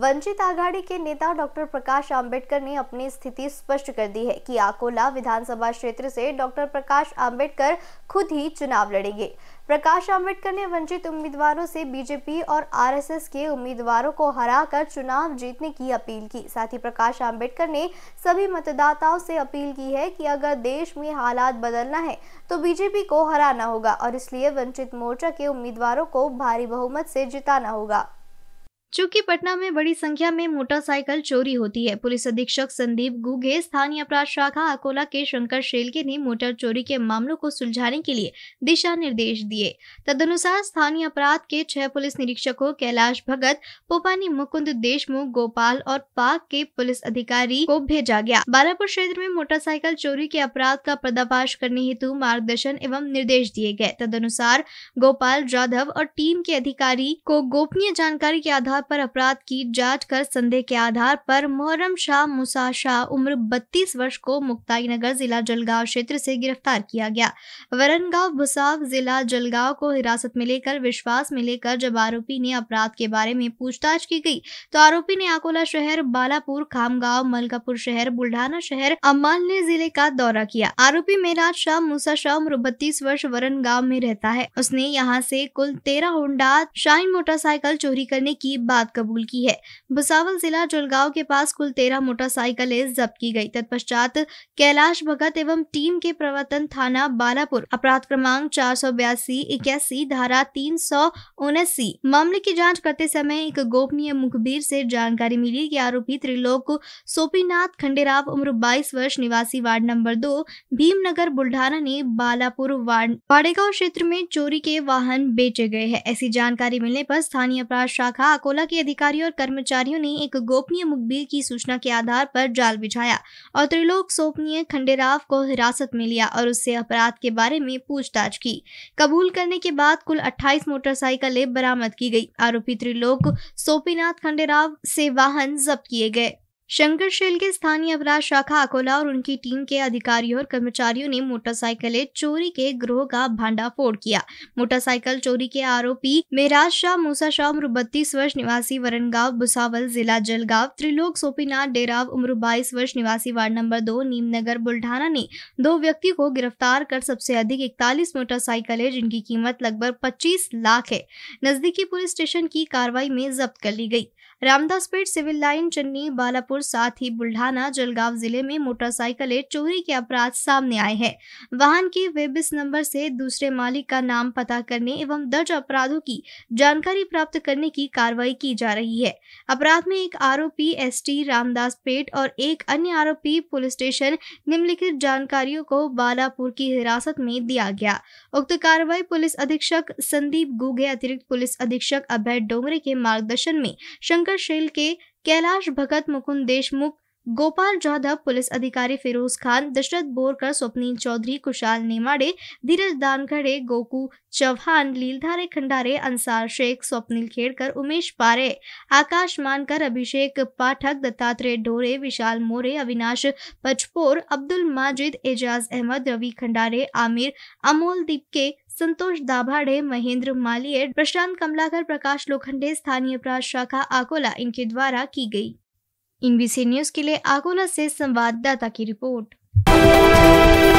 वंचित आघाड़ी के नेता डॉक्टर प्रकाश आंबेडकर ने अपनी स्थिति स्पष्ट कर दी है कि आकोला विधानसभा क्षेत्र से डॉक्टर प्रकाश आंबेडकर खुद ही चुनाव लड़ेंगे प्रकाश आंबेडकर ने वंचित उम्मीदवारों से बीजेपी और आरएसएस के उम्मीदवारों को हराकर चुनाव जीतने की अपील की साथ ही प्रकाश आंबेडकर ने सभी मतदाताओं से अपील की है कि अगर देश में हालात बदलना है तो बीजेपी को हराना होगा और इसलिए वंचित मोर्चा के उम्मीदवारों को भारी बहुमत से जिताना होगा चूंकि पटना में बड़ी संख्या में मोटरसाइकिल चोरी होती है पुलिस अधीक्षक संदीप गुगे स्थानीय अपराध शाखा अकोला के शंकर शेलके ने मोटर चोरी के मामलों को सुलझाने के लिए दिशा निर्देश दिए तदनुसार स्थानीय अपराध के छह पुलिस निरीक्षकों कैलाश भगत पोपानी मुकुंद देशमुख गोपाल और पाक के पुलिस अधिकारी को भेजा गया बालापुर क्षेत्र में मोटरसाइकिल चोरी के अपराध का पर्दाफाश करने हेतु मार्गदर्शन एवं निर्देश दिए गए तदनुसार गोपाल जाधव और टीम के अधिकारी को गोपनीय जानकारी के आधार आधार पर अपराध की जांच कर संदेह के आधार पर मोहरम शाह मुसा शाह उम्र 32 वर्ष को मुक्ताई नगर जिला जलगांव क्षेत्र से गिरफ्तार किया गया वरनगांव भुसाव जिला जलगांव को हिरासत में लेकर विश्वास में लेकर जब आरोपी ने अपराध के बारे में पूछताछ की गई तो आरोपी ने आकोला शहर बालापुर खामगांव मलकापुर शहर बुल्ढाना शहर अम्बालने जिले का दौरा किया आरोपी मेराज शाह मूसा शाह उम्र बत्तीस वर्ष वरन गाँव में रहता है उसने यहाँ से कुल तेरह होंडा शाइन मोटरसाइकिल चोरी करने की बात कबूल की है भुसावल जिला जलगांव के पास कुल तेरह मोटरसाइकिलें जब्त की गई तत्पश्चात कैलाश भगत एवं टीम के प्रवर्तन थाना बालापुर अपराध क्रमांक चार सौ बयासी इक्यासी धारा तीन सौ उनासी मामले की जाँच करते समय एक गोपनीय मुखबिर से जानकारी मिली की आरोपी त्रिलोक सोपीनाथ खंडेराव उम्र बाईस वर्ष निवासी वार्ड नंबर दो भीमनगर बुल्ढाना ने बालापुर वार्ड वाड़ेगांव क्षेत्र में चोरी के वाहन बेचे गए हैं ऐसी जानकारी मिलने पर स्थानीय अपराध शाखा अकोला अकोला के अधिकारियों और कर्मचारियों ने एक गोपनीय मुखबिर की सूचना के आधार पर जाल बिछाया और त्रिलोक सोपनीय खंडेराव को हिरासत में लिया और उससे अपराध के बारे में पूछताछ की कबूल करने के बाद कुल 28 मोटरसाइकिलें बरामद की गई आरोपी त्रिलोक सोपीनाथ खंडेराव से वाहन जब्त किए गए शंकर शैल के स्थानीय अपराध शाखा अकोला और उनकी टीम के अधिकारियों और कर्मचारियों ने मोटरसाइकिलें चोरी के ग्रोह का भंडाफोड़ किया मोटरसाइकिल चोरी के आरोपी मेहराज शाह मूसा शाह उम्र बत्तीस वर्ष निवासी वरनगांव भुसावल जिला जलगांव त्रिलोक सोपीनाथ डेराव उम्र बाईस वर्ष निवासी वार्ड नंबर दो नीमनगर बुल्ढाना ने दो व्यक्ति को गिरफ्तार कर सबसे अधिक इकतालीस मोटरसाइकिल है जिनकी कीमत लगभग पच्चीस लाख है नजदीकी पुलिस स्टेशन की कार्रवाई में जब्त कर ली गयी रामदासपेट सिविल लाइन चन्नी बालापुर साथ ही बुल्ढाना जलगांव जिले में मोटरसाइकिलें चोरी के अपराध सामने आए हैं वाहन के वेबिस नंबर से दूसरे मालिक का नाम पता करने एवं दर्ज अपराधों की जानकारी प्राप्त करने की कार्रवाई की जा रही है अपराध में एक आरोपी एस टी रामदास पेट और एक अन्य आरोपी पुलिस स्टेशन निम्नलिखित जानकारियों को बालापुर की हिरासत में दिया गया उक्त कार्रवाई पुलिस अधीक्षक संदीप गुगे अतिरिक्त पुलिस अधीक्षक अभय डोंगरे के मार्गदर्शन में शंकरशील के कैलाश भगत मुकुंद देशमुख गोपाल जाधव पुलिस अधिकारी फिरोज खान दशरथ बोरकर स्वप्नील चौधरी कुशाल नेमाड़े धीरज दानखड़े गोकू चौहान लीलधारे खंडारे अंसार शेख स्वप्निल खेड़कर उमेश पारे आकाश मानकर अभिषेक पाठक दत्तात्रेय ढोरे विशाल मोरे अविनाश पचपोर अब्दुल माजिद एजाज अहमद रवि खंडारे आमिर अमोल के संतोष दाभाड़े महेंद्र मालियर प्रशांत कमलाकर प्रकाश लोखंडे स्थानीय अपराध शाखा आकोला इनके द्वारा की गई इनबीसी न्यूज के लिए आकोला से संवाददाता की रिपोर्ट